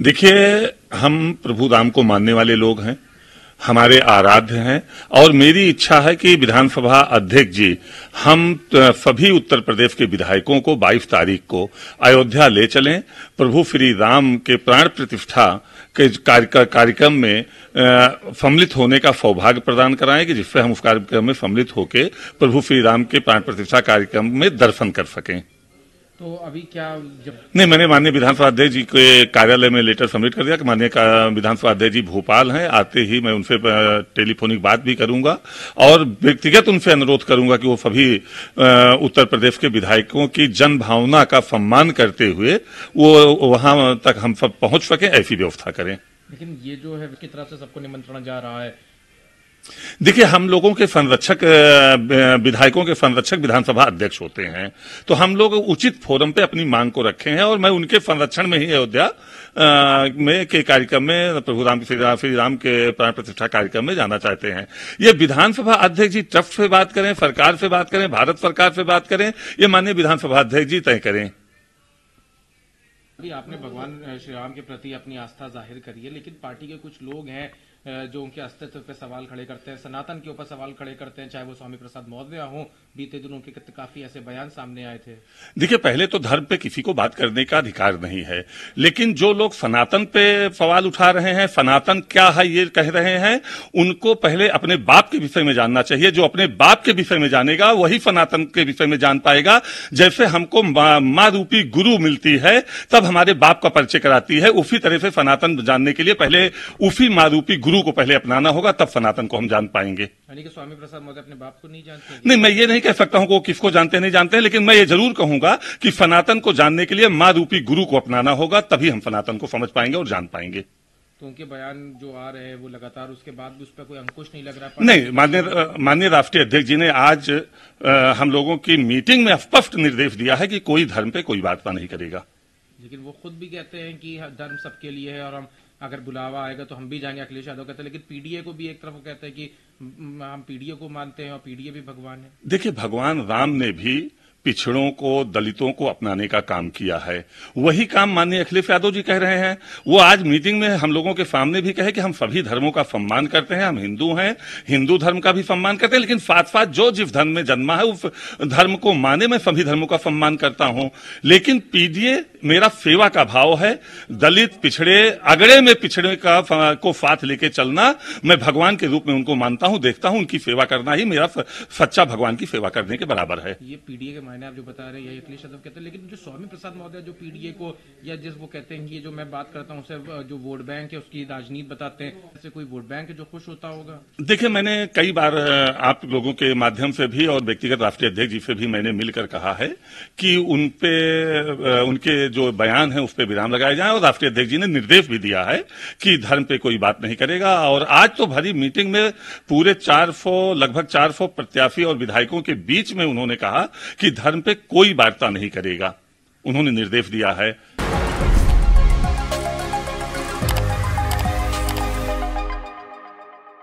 देखिए हम प्रभु राम को मानने वाले लोग हैं हमारे आराध्य हैं और मेरी इच्छा है कि विधानसभा अध्यक्ष जी हम सभी उत्तर प्रदेश के विधायकों को 22 तारीख को अयोध्या ले चलें प्रभु श्री राम के प्राण प्रतिष्ठा के कार्यक्रम में सम्मिलित होने का सौभाग्य प्रदान कराएं कि जिससे हम उस कार्यक्रम में सम्मिलित होकर प्रभु श्री राम के प्राण प्रतिष्ठा कार्यक्रम में दर्शन कर सकें तो अभी क्या जब नहीं मैंने माननीय विधानसभा अध्यक्ष जी के कार्यालय में लेटर सबमिट कर दिया कि माननीय विधानसभा अध्यक्ष जी भोपाल हैं आते ही मैं उनसे टेलीफोनिक बात भी करूंगा और व्यक्तिगत उनसे अनुरोध करूंगा कि वो सभी उत्तर प्रदेश के विधायकों की जन भावना का सम्मान करते हुए वो वहां तक हम सब पहुंच सकें ऐसी व्यवस्था करें लेकिन ये जो है से सबको निमंत्रण जा रहा है देखिए हम लोगों के संरक्षक विधायकों के संरक्षक विधानसभा अध्यक्ष होते हैं तो हम लोग उचित फोरम पे अपनी मांग को रखे हैं और मैं उनके संरक्षण में ही अयोध्या में के कार्यक्रम में प्रभु राम श्री राम श्री राम के प्राण प्रतिष्ठा कार्यक्रम में जाना चाहते हैं ये विधानसभा अध्यक्ष जी ट्रस्ट से बात करें सरकार से बात करें भारत सरकार से बात करें ये माननीय विधानसभा अध्यक्ष जी तय करें आपने भगवान श्री राम के प्रति अपनी आस्था जाहिर करी है लेकिन पार्टी के कुछ लोग हैं जो उनके अस्तित्व पे सवाल खड़े करते हैं सनातन के ऊपर सवाल खड़े करते हैं चाहे वो स्वामी प्रसाद महोदय हो बीते दिनों के काफी ऐसे बयान सामने आए थे देखिए पहले तो धर्म पे किसी को बात करने का अधिकार नहीं है लेकिन जो लोग सनातन पे सवाल उठा रहे हैं सनातन क्या है ये कह रहे हैं उनको पहले अपने बाप के विषय में जानना चाहिए जो अपने बाप के विषय में जानेगा वही सनातन के विषय में जान पाएगा जैसे हमको माँ मा रूपी गुरु मिलती है तब हमारे बाप का परिचय कराती है उसी तरह से सनातन जानने के लिए पहले उसी माँ रूपी गुरु गुरु को पहले अपनाना होगा तब सनातन को हम जान पाएंगे यानी कि स्वामी प्रसाद महोदय अपने बाप को नहीं जानते नहीं मैं ये नहीं कह सकता हूँ किसको जानते नहीं जानते लेकिन मैं ये जरूर कहूंगा कि सनातन को जानने के लिए माँ रूपी गुरु को अपनाना होगा तभी हम सनातन को समझ पाएंगे और जान पाएंगे तो उनके बयान जो आ रहे हैं वो लगातार उसके बाद भी उस पर कोई अंकुश नहीं लग रहा नहीं माननीय माननीय राष्ट्रीय अध्यक्ष जी ने आज हम लोगों की मीटिंग में स्पष्ट निर्देश दिया है कि कोई धर्म पे कोई बात नहीं करेगा लेकिन वो खुद भी कहते हैं कि धर्म सबके लिए है और हम अगर बुलावा आएगा तो हम भी जाएंगे अखिलेश यादव कहते हैं लेकिन पीडीए को भी एक तरफ वो कहते हैं कि हम पीडीए को मानते हैं और पीडीए भी भगवान है देखिए भगवान राम ने भी पिछड़ों को दलितों को अपनाने का काम किया है वही काम माननीय अखिलेश यादव जी कह रहे हैं वो आज मीटिंग में हम लोगों के सामने भी कहे कि हम सभी धर्मों का सम्मान करते हैं हम हिंदू हैं हिंदू धर्म का भी सम्मान करते हैं लेकिन साथ साथ जो जिस धर्म में जन्मा है उस धर्म को माने मैं सभी धर्मों का सम्मान करता हूं लेकिन पीडीए मेरा सेवा का भाव है दलित पिछड़े अगड़े में पिछड़े का को साथ लेके चलना मैं भगवान के रूप में उनको मानता हूं देखता हूं उनकी सेवा करना ही मेरा सच्चा भगवान की सेवा करने के बराबर है ये पीडीए के मायने आप जो बता रहे हैं यही अखिलेश यादव कहते हैं लेकिन जो स्वामी प्रसाद महोदय जो पीडीए को या जिस वो कहते हैं कि जो मैं बात करता हूँ उसे जो वोट बैंक है उसकी राजनीति बताते हैं ऐसे कोई वोट बैंक है जो खुश होता होगा देखिये मैंने कई बार आप लोगों के माध्यम से भी और व्यक्तिगत राष्ट्रीय अध्यक्ष जी से भी मैंने मिलकर कहा है कि उनपे उनके जो बयान है उस पर विराम लगाया जाए और राष्ट्रीय अध्यक्ष जी ने निर्देश भी दिया है कि धर्म पे कोई बात नहीं करेगा और आज तो भरी मीटिंग में पूरे चार लगभग चार प्रत्याशी और विधायकों के बीच में उन्होंने कहा कि धर्म पे कोई वार्ता नहीं करेगा उन्होंने निर्देश दिया है